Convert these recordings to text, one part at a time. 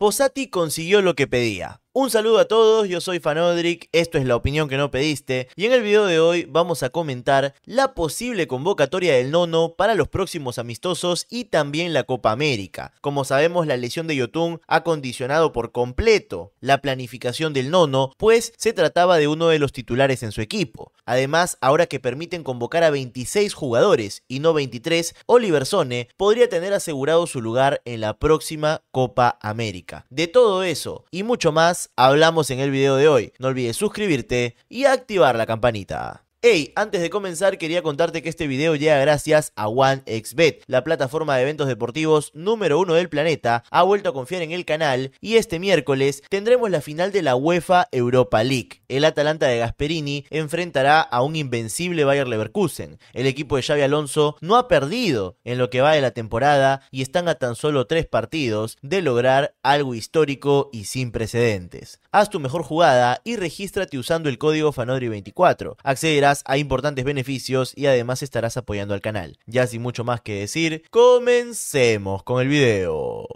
Posati consiguió lo que pedía. Un saludo a todos, yo soy Fanodric, esto es la opinión que no pediste y en el video de hoy vamos a comentar la posible convocatoria del nono para los próximos amistosos y también la Copa América. Como sabemos la lesión de Yotun ha condicionado por completo la planificación del nono, pues se trataba de uno de los titulares en su equipo. Además, ahora que permiten convocar a 26 jugadores y no 23, Oliver podría tener asegurado su lugar en la próxima Copa América. De todo eso y mucho más, hablamos en el video de hoy. No olvides suscribirte y activar la campanita. Hey, antes de comenzar quería contarte que este video llega gracias a OneXBet, la plataforma de eventos deportivos número uno del planeta, ha vuelto a confiar en el canal y este miércoles tendremos la final de la UEFA Europa League. El Atalanta de Gasperini enfrentará a un invencible Bayern Leverkusen. El equipo de Xavi Alonso no ha perdido en lo que va de la temporada y están a tan solo tres partidos de lograr algo histórico y sin precedentes. Haz tu mejor jugada y regístrate usando el código Fanodri24. Accederá a importantes beneficios y además estarás apoyando al canal. Ya sin mucho más que decir, comencemos con el video.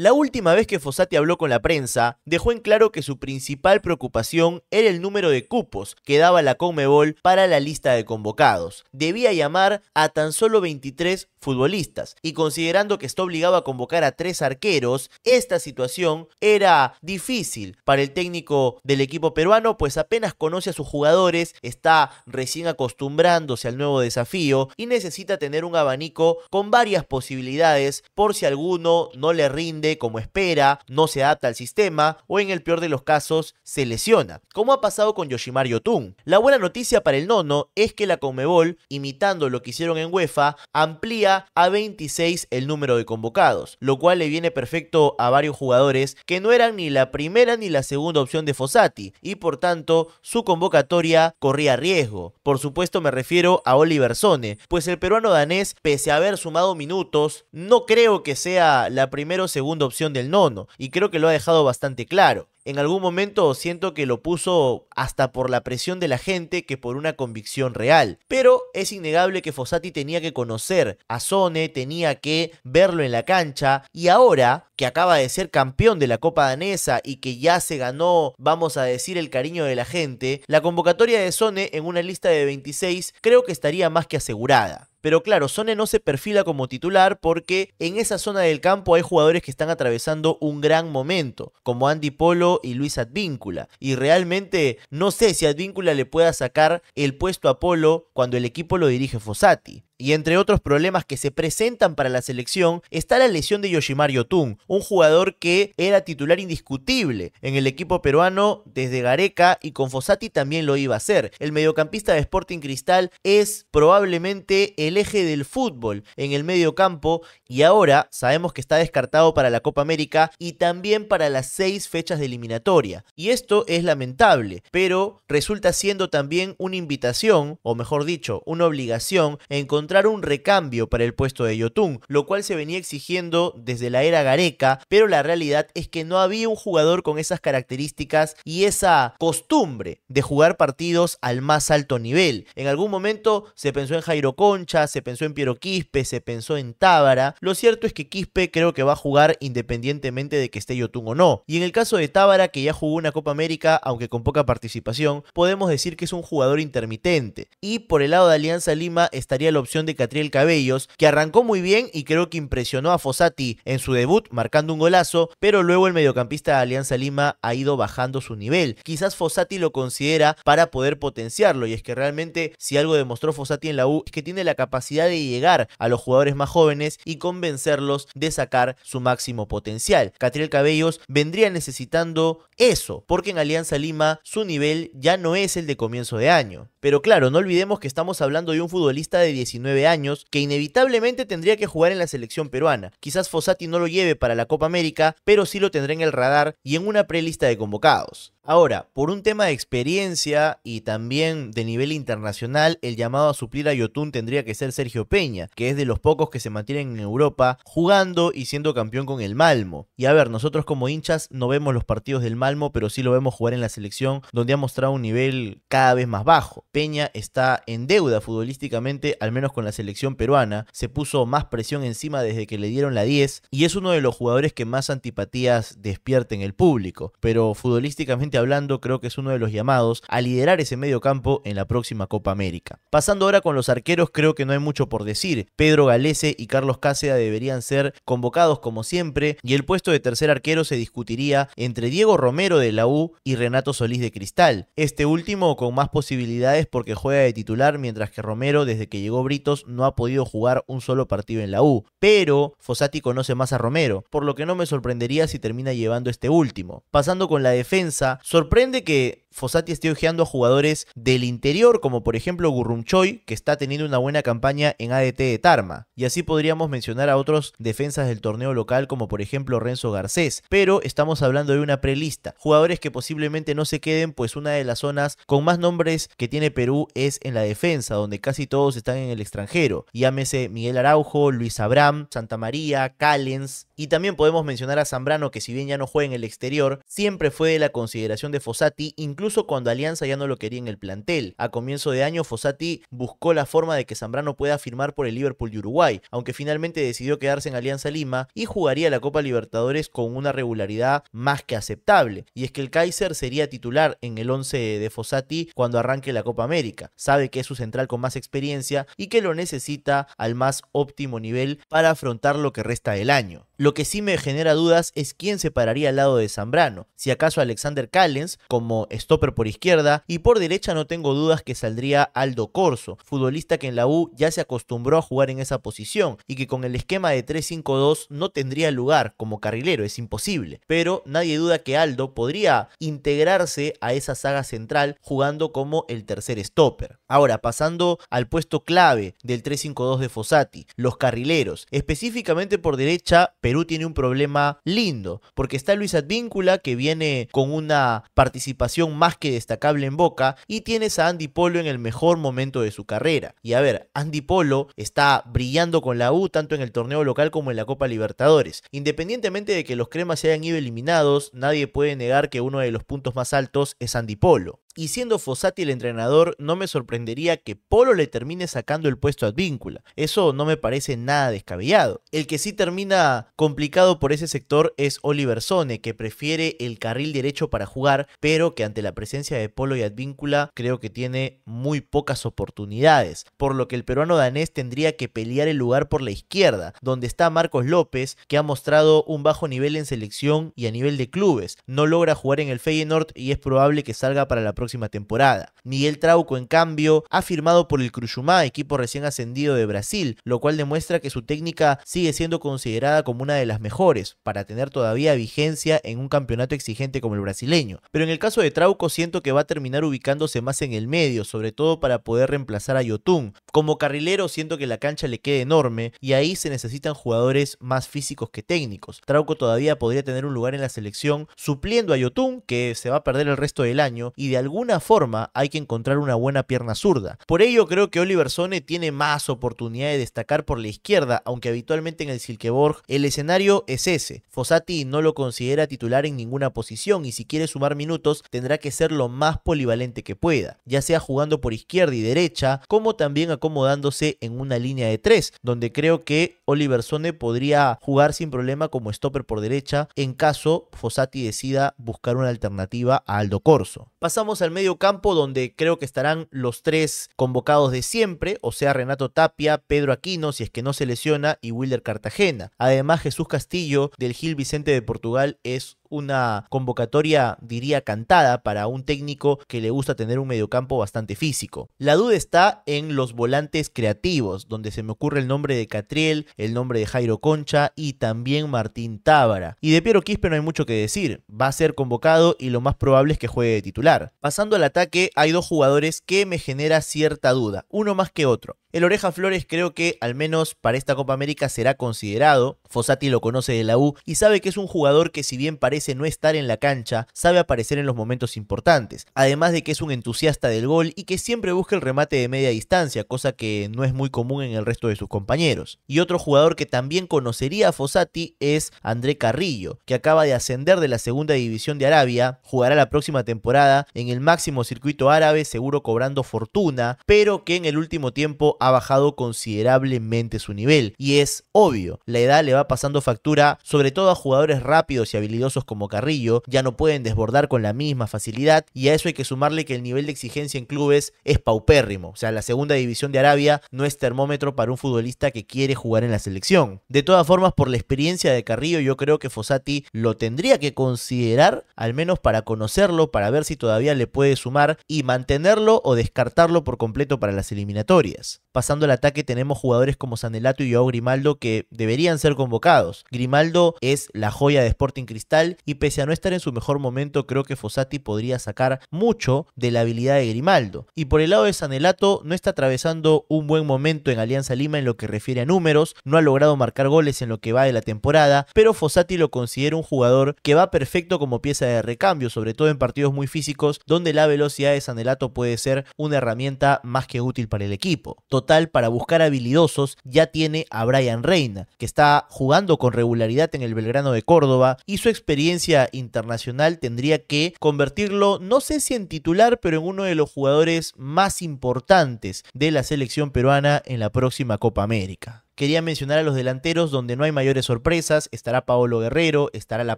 La última vez que Fossati habló con la prensa, dejó en claro que su principal preocupación era el número de cupos que daba la Conmebol para la lista de convocados. Debía llamar a tan solo 23 futbolistas y considerando que está obligado a convocar a tres arqueros, esta situación era difícil para el técnico del equipo peruano, pues apenas conoce a sus jugadores, está recién acostumbrándose al nuevo desafío y necesita tener un abanico con varias posibilidades por si alguno no le rinde como espera, no se adapta al sistema o en el peor de los casos se lesiona, como ha pasado con Yoshimar Yotun. La buena noticia para el nono es que la Comebol, imitando lo que hicieron en UEFA, amplía a 26 el número de convocados, lo cual le viene perfecto a varios jugadores que no eran ni la primera ni la segunda opción de Fossati y por tanto su convocatoria corría riesgo. Por supuesto me refiero a Oliver Sone, pues el peruano danés, pese a haber sumado minutos, no creo que sea la primera o segunda opción del nono, y creo que lo ha dejado bastante claro. En algún momento siento que lo puso hasta por la presión de la gente que por una convicción real. Pero es innegable que Fossati tenía que conocer a Sone, tenía que verlo en la cancha y ahora que acaba de ser campeón de la Copa Danesa y que ya se ganó, vamos a decir, el cariño de la gente, la convocatoria de Sone en una lista de 26 creo que estaría más que asegurada. Pero claro, Sone no se perfila como titular porque en esa zona del campo hay jugadores que están atravesando un gran momento, como Andy Polo y Luis Advíncula. Y realmente no sé si Advíncula le pueda sacar el puesto a Polo cuando el equipo lo dirige Fossati. Y entre otros problemas que se presentan para la selección está la lesión de Yoshimar Yotun, un jugador que era titular indiscutible en el equipo peruano desde Gareca y con Fossati también lo iba a ser. El mediocampista de Sporting Cristal es probablemente el eje del fútbol en el mediocampo y ahora sabemos que está descartado para la Copa América y también para las seis fechas de eliminatoria. Y esto es lamentable, pero resulta siendo también una invitación, o mejor dicho, una obligación, encontrar un recambio para el puesto de Yotun, lo cual se venía exigiendo desde la era Gareca, pero la realidad es que no había un jugador con esas características y esa costumbre de jugar partidos al más alto nivel. En algún momento se pensó en Jairo Concha, se pensó en Piero Quispe, se pensó en Tábara. Lo cierto es que Quispe creo que va a jugar independientemente de que esté Yotun o no. Y en el caso de Tábara, que ya jugó una Copa América, aunque con poca participación, podemos decir que es un jugador intermitente. Y por el lado de Alianza Lima estaría la opción de Catriel Cabellos, que arrancó muy bien y creo que impresionó a Fossati en su debut marcando un golazo, pero luego el mediocampista de Alianza Lima ha ido bajando su nivel. Quizás Fossati lo considera para poder potenciarlo y es que realmente si algo demostró Fossati en la U es que tiene la capacidad de llegar a los jugadores más jóvenes y convencerlos de sacar su máximo potencial. Catriel Cabellos vendría necesitando eso, porque en Alianza Lima su nivel ya no es el de comienzo de año. Pero claro, no olvidemos que estamos hablando de un futbolista de 19 años, que inevitablemente tendría que jugar en la selección peruana. Quizás Fossati no lo lleve para la Copa América, pero sí lo tendrá en el radar y en una prelista de convocados. Ahora, por un tema de experiencia y también de nivel internacional, el llamado a suplir a Yotun tendría que ser Sergio Peña, que es de los pocos que se mantienen en Europa jugando y siendo campeón con el Malmo. Y a ver, nosotros como hinchas no vemos los partidos del Malmo, pero sí lo vemos jugar en la selección donde ha mostrado un nivel cada vez más bajo. Peña está en deuda futbolísticamente, al menos con la selección peruana, se puso más presión encima desde que le dieron la 10 y es uno de los jugadores que más antipatías despierta en el público, pero futbolísticamente hablando, creo que es uno de los llamados a liderar ese medio campo en la próxima Copa América. Pasando ahora con los arqueros, creo que no hay mucho por decir. Pedro Galese y Carlos Cáceres deberían ser convocados como siempre y el puesto de tercer arquero se discutiría entre Diego Romero de la U y Renato Solís de Cristal. Este último con más posibilidades porque juega de titular mientras que Romero desde que llegó Britos no ha podido jugar un solo partido en la U. Pero Fossati conoce más a Romero, por lo que no me sorprendería si termina llevando este último. Pasando con la defensa, Sorprende que Fosati está ojeando a jugadores del interior, como por ejemplo Gurrumchoy, que está teniendo una buena campaña en ADT de Tarma. Y así podríamos mencionar a otros defensas del torneo local, como por ejemplo Renzo Garcés. Pero estamos hablando de una prelista. Jugadores que posiblemente no se queden, pues una de las zonas con más nombres que tiene Perú es en la defensa, donde casi todos están en el extranjero. Llámese Miguel Araujo, Luis Abraham, Santa María, Callens. Y también podemos mencionar a Zambrano, que si bien ya no juega en el exterior, siempre fue de la consideración de Fosati incluso cuando Alianza ya no lo quería en el plantel. A comienzo de año, Fossati buscó la forma de que Zambrano pueda firmar por el Liverpool de Uruguay, aunque finalmente decidió quedarse en Alianza Lima y jugaría la Copa Libertadores con una regularidad más que aceptable. Y es que el Kaiser sería titular en el 11 de Fossati cuando arranque la Copa América. Sabe que es su central con más experiencia y que lo necesita al más óptimo nivel para afrontar lo que resta del año. Lo que sí me genera dudas es quién se pararía al lado de Zambrano, si acaso Alexander Callens, como Stopper por izquierda y por derecha no tengo dudas que saldría Aldo Corso, futbolista que en la U ya se acostumbró a jugar en esa posición y que con el esquema de 3-5-2 no tendría lugar como carrilero, es imposible. Pero nadie duda que Aldo podría integrarse a esa saga central jugando como el tercer stopper. Ahora, pasando al puesto clave del 3-5-2 de Fossati, los carrileros. Específicamente por derecha, Perú tiene un problema lindo, porque está Luis Advíncula que viene con una participación más que destacable en Boca y tienes a Andy Polo en el mejor momento de su carrera. Y a ver, Andy Polo está brillando con la U tanto en el torneo local como en la Copa Libertadores. Independientemente de que los cremas se hayan ido eliminados, nadie puede negar que uno de los puntos más altos es Andy Polo y siendo Fossati el entrenador, no me sorprendería que Polo le termine sacando el puesto a Advíncula. Eso no me parece nada descabellado. El que sí termina complicado por ese sector es Oliver Sone, que prefiere el carril derecho para jugar, pero que ante la presencia de Polo y Advíncula creo que tiene muy pocas oportunidades, por lo que el peruano danés tendría que pelear el lugar por la izquierda, donde está Marcos López, que ha mostrado un bajo nivel en selección y a nivel de clubes. No logra jugar en el Feyenoord y es probable que salga para la próxima próxima temporada. Miguel Trauco, en cambio, ha firmado por el Cruyumá, equipo recién ascendido de Brasil, lo cual demuestra que su técnica sigue siendo considerada como una de las mejores, para tener todavía vigencia en un campeonato exigente como el brasileño. Pero en el caso de Trauco siento que va a terminar ubicándose más en el medio, sobre todo para poder reemplazar a Yotun. Como carrilero siento que la cancha le queda enorme y ahí se necesitan jugadores más físicos que técnicos. Trauco todavía podría tener un lugar en la selección supliendo a Yotun, que se va a perder el resto del año, y de alguna forma hay que encontrar una buena pierna zurda. Por ello creo que Oliver Sone tiene más oportunidad de destacar por la izquierda, aunque habitualmente en el Silkeborg el escenario es ese. Fossati no lo considera titular en ninguna posición y si quiere sumar minutos tendrá que ser lo más polivalente que pueda, ya sea jugando por izquierda y derecha, como también acomodándose en una línea de tres, donde creo que Oliver Sone podría jugar sin problema como stopper por derecha en caso Fossati decida buscar una alternativa a Aldo Corso. Pasamos al medio campo donde creo que estarán los tres convocados de siempre, o sea Renato Tapia, Pedro Aquino si es que no se lesiona y Wilder Cartagena. Además Jesús Castillo del Gil Vicente de Portugal es una convocatoria, diría, cantada para un técnico que le gusta tener un mediocampo bastante físico. La duda está en los volantes creativos, donde se me ocurre el nombre de Catriel, el nombre de Jairo Concha y también Martín Tábara. Y de Piero Quispe no hay mucho que decir, va a ser convocado y lo más probable es que juegue de titular. Pasando al ataque, hay dos jugadores que me genera cierta duda, uno más que otro. El Oreja Flores creo que, al menos para esta Copa América, será considerado. Fossati lo conoce de la U y sabe que es un jugador que, si bien parece no estar en la cancha, sabe aparecer en los momentos importantes. Además de que es un entusiasta del gol y que siempre busca el remate de media distancia, cosa que no es muy común en el resto de sus compañeros. Y otro jugador que también conocería a Fossati es André Carrillo, que acaba de ascender de la segunda división de Arabia, jugará la próxima temporada en el máximo circuito árabe, seguro cobrando fortuna, pero que en el último tiempo ha ha bajado considerablemente su nivel. Y es obvio, la edad le va pasando factura, sobre todo a jugadores rápidos y habilidosos como Carrillo, ya no pueden desbordar con la misma facilidad y a eso hay que sumarle que el nivel de exigencia en clubes es paupérrimo, o sea, la segunda división de Arabia no es termómetro para un futbolista que quiere jugar en la selección. De todas formas, por la experiencia de Carrillo, yo creo que Fossati lo tendría que considerar, al menos para conocerlo, para ver si todavía le puede sumar y mantenerlo o descartarlo por completo para las eliminatorias. Pasando al ataque tenemos jugadores como Sanelato y Joao Grimaldo que deberían ser convocados. Grimaldo es la joya de Sporting Cristal y pese a no estar en su mejor momento creo que Fossati podría sacar mucho de la habilidad de Grimaldo. Y por el lado de Sanelato no está atravesando un buen momento en Alianza Lima en lo que refiere a números, no ha logrado marcar goles en lo que va de la temporada, pero Fossati lo considera un jugador que va perfecto como pieza de recambio, sobre todo en partidos muy físicos donde la velocidad de Sanelato puede ser una herramienta más que útil para el equipo. Total para buscar habilidosos ya tiene a Brian Reina, que está jugando con regularidad en el Belgrano de Córdoba y su experiencia internacional tendría que convertirlo, no sé si en titular, pero en uno de los jugadores más importantes de la selección peruana en la próxima Copa América. Quería mencionar a los delanteros donde no hay mayores sorpresas, estará Paolo Guerrero, estará La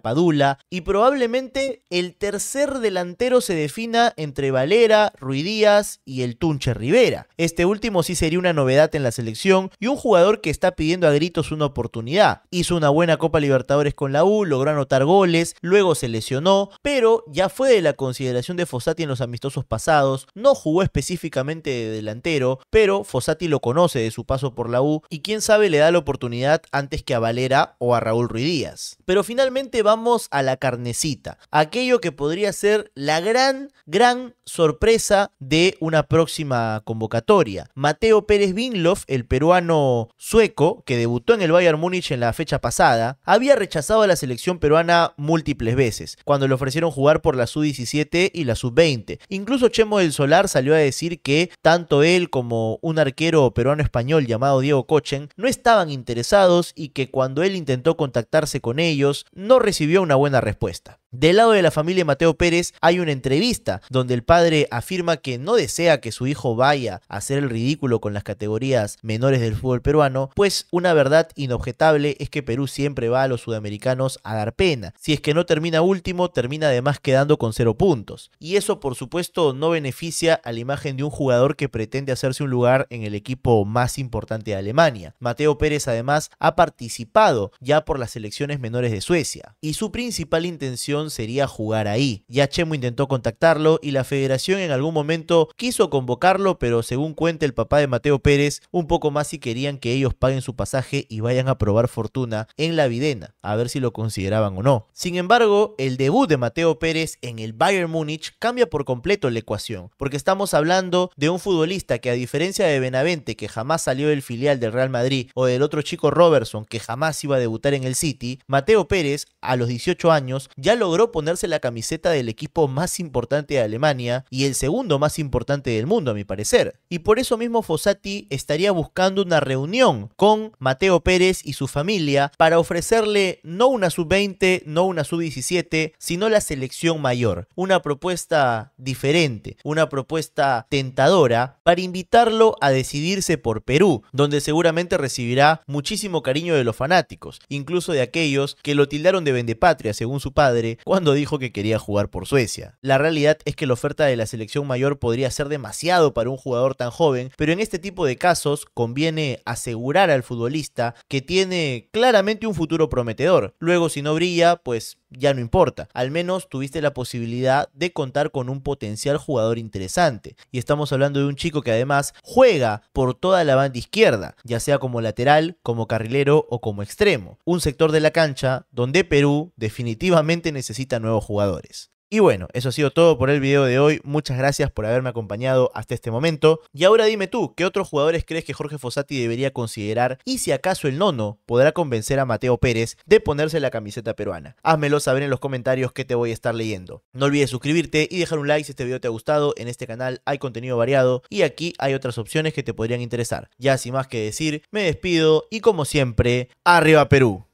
Padula y probablemente el tercer delantero se defina entre Valera, Díaz y el Tunche Rivera. Este último sí sería una novedad en la selección y un jugador que está pidiendo a gritos una oportunidad. Hizo una buena Copa Libertadores con la U, logró anotar goles, luego se lesionó, pero ya fue de la consideración de Fossati en los amistosos pasados, no jugó específicamente de delantero, pero Fossati lo conoce de su paso por la U y quién sabe le da la oportunidad antes que a Valera o a Raúl Ruiz Díaz. Pero finalmente vamos a la carnecita, aquello que podría ser la gran, gran sorpresa de una próxima convocatoria. Mateo Pérez Binloff, el peruano sueco que debutó en el Bayern Múnich en la fecha pasada, había rechazado a la selección peruana múltiples veces, cuando le ofrecieron jugar por la sub-17 y la sub-20. Incluso Chemo del Solar salió a decir que tanto él como un arquero peruano español llamado Diego Cochen no estaban interesados y que cuando él intentó contactarse con ellos no recibió una buena respuesta. Del lado de la familia Mateo Pérez hay una entrevista donde el padre afirma que no desea que su hijo vaya a hacer el ridículo con las categorías menores del fútbol peruano, pues una verdad inobjetable es que Perú siempre va a los sudamericanos a dar pena. Si es que no termina último, termina además quedando con cero puntos. Y eso por supuesto no beneficia a la imagen de un jugador que pretende hacerse un lugar en el equipo más importante de Alemania. Mateo Pérez además ha participado ya por las selecciones menores de Suecia y su principal intención sería jugar ahí. Yachemo intentó contactarlo y la federación en algún momento quiso convocarlo, pero según cuenta el papá de Mateo Pérez, un poco más si querían que ellos paguen su pasaje y vayan a probar fortuna en la Videna, a ver si lo consideraban o no. Sin embargo, el debut de Mateo Pérez en el Bayern Múnich cambia por completo la ecuación, porque estamos hablando de un futbolista que a diferencia de Benavente, que jamás salió del filial del Real Madrid, o del otro chico Robertson, que jamás iba a debutar en el City, Mateo Pérez, a los 18 años, ya lo logró ponerse la camiseta del equipo más importante de Alemania y el segundo más importante del mundo, a mi parecer. Y por eso mismo Fossati estaría buscando una reunión con Mateo Pérez y su familia para ofrecerle no una sub-20, no una sub-17, sino la selección mayor. Una propuesta diferente, una propuesta tentadora para invitarlo a decidirse por Perú, donde seguramente recibirá muchísimo cariño de los fanáticos, incluso de aquellos que lo tildaron de vendepatria, según su padre, cuando dijo que quería jugar por Suecia. La realidad es que la oferta de la selección mayor podría ser demasiado para un jugador tan joven, pero en este tipo de casos conviene asegurar al futbolista que tiene claramente un futuro prometedor. Luego si no brilla, pues ya no importa. Al menos tuviste la posibilidad de contar con un potencial jugador interesante. Y estamos hablando de un chico que además juega por toda la banda izquierda, ya sea como lateral, como carrilero o como extremo. Un sector de la cancha donde Perú definitivamente necesita nuevos jugadores. Y bueno, eso ha sido todo por el video de hoy. Muchas gracias por haberme acompañado hasta este momento. Y ahora dime tú, ¿qué otros jugadores crees que Jorge Fossati debería considerar y si acaso el nono podrá convencer a Mateo Pérez de ponerse la camiseta peruana? Házmelo saber en los comentarios que te voy a estar leyendo. No olvides suscribirte y dejar un like si este video te ha gustado. En este canal hay contenido variado y aquí hay otras opciones que te podrían interesar. Ya sin más que decir, me despido y como siempre, arriba Perú.